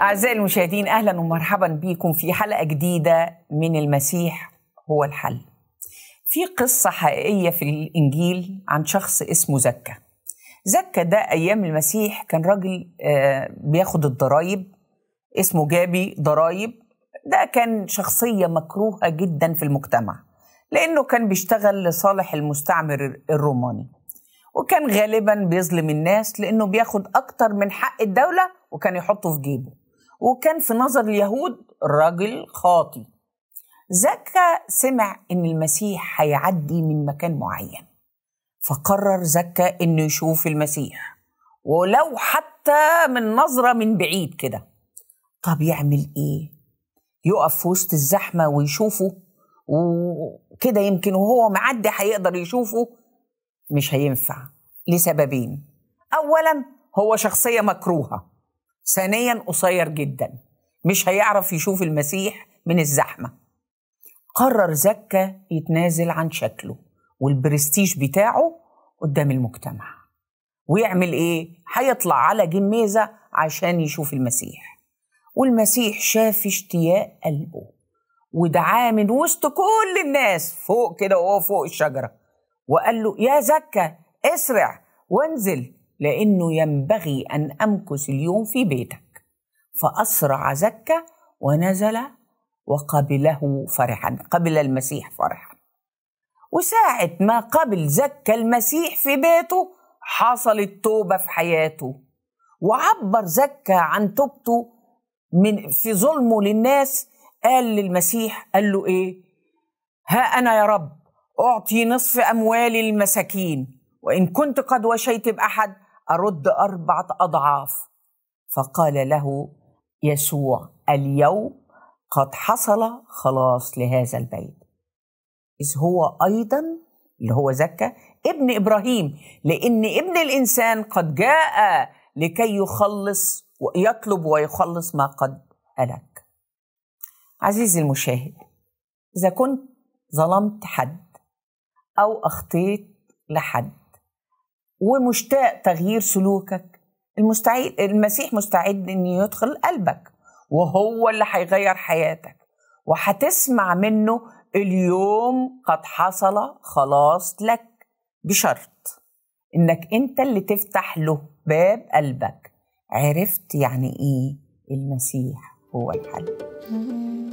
أعزائي المشاهدين أهلا ومرحبا بكم في حلقة جديدة من المسيح هو الحل. في قصة حقيقية في الإنجيل عن شخص اسمه زكا. زكا ده أيام المسيح كان راجل آه، بياخد الضرايب اسمه جابي ضرايب ده كان شخصية مكروهة جدا في المجتمع لأنه كان بيشتغل لصالح المستعمر الروماني وكان غالبا بيظلم الناس لأنه بياخد أكتر من حق الدولة وكان يحطه في جيبه وكان في نظر اليهود راجل خاطي زكا سمع ان المسيح هيعدي من مكان معين فقرر زكا انه يشوف المسيح ولو حتى من نظره من بعيد كده طب يعمل ايه يقف في وسط الزحمه ويشوفه وكده يمكن وهو معدي هيقدر يشوفه مش هينفع لسببين اولا هو شخصيه مكروهه ثانيا قصير جدا مش هيعرف يشوف المسيح من الزحمه قرر زكا يتنازل عن شكله والبرستيج بتاعه قدام المجتمع ويعمل ايه هيطلع على جميزه عشان يشوف المسيح والمسيح شاف اشتياق قلبه ودعاه من وسط كل الناس فوق كده وهو فوق الشجره وقال له يا زكا اسرع وانزل لأنه ينبغي أن أمكث اليوم في بيتك فأسرع زكة ونزل وقبله فرحا قبل المسيح فرحا وساعة ما قبل زكا المسيح في بيته حصلت توبة في حياته وعبر زكا عن توبته من في ظلمه للناس قال للمسيح قال له ايه ها انا يا رب اعطي نصف اموالي للمساكين وان كنت قد وشيت باحد ارد اربعه اضعاف فقال له يسوع اليوم قد حصل خلاص لهذا البيت إذ هو أيضا اللي هو زكا ابن إبراهيم لأن ابن الإنسان قد جاء لكي يخلص ويطلب ويخلص ما قد ألك عزيزي المشاهد إذا كنت ظلمت حد أو أخطيت لحد ومشتاق تغيير سلوكك المستعيد المسيح مستعد ان يدخل قلبك وهو اللي هيغير حياتك وهتسمع منه اليوم قد حصل خلاص لك بشرط انك انت اللي تفتح له باب قلبك عرفت يعني ايه المسيح هو الحل